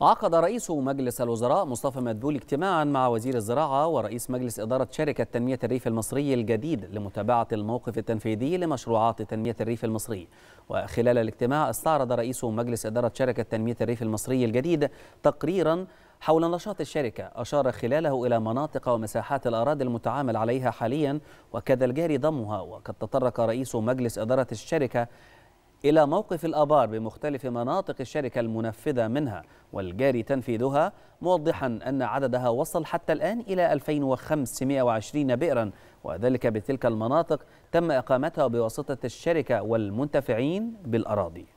عقد رئيس مجلس الوزراء مصطفى مدبول اجتماعا مع وزير الزراعة ورئيس مجلس إدارة شركة تنمية الريف المصري الجديد لمتابعة الموقف التنفيذي لمشروعات تنمية الريف المصري وخلال الاجتماع استعرض رئيس مجلس إدارة شركة تنمية الريف المصري الجديد تقريرا حول نشاط الشركة أشار خلاله إلى مناطق ومساحات الأراضي المتعامل عليها حاليا وكذا الجاري ضمها وقد تطرق رئيس مجلس إدارة الشركة إلى موقف الآبار بمختلف مناطق الشركة المنفذة منها والجاري تنفيذها موضحا أن عددها وصل حتى الآن إلى 2520 بئرا وذلك بتلك المناطق تم إقامتها بواسطة الشركة والمنتفعين بالأراضي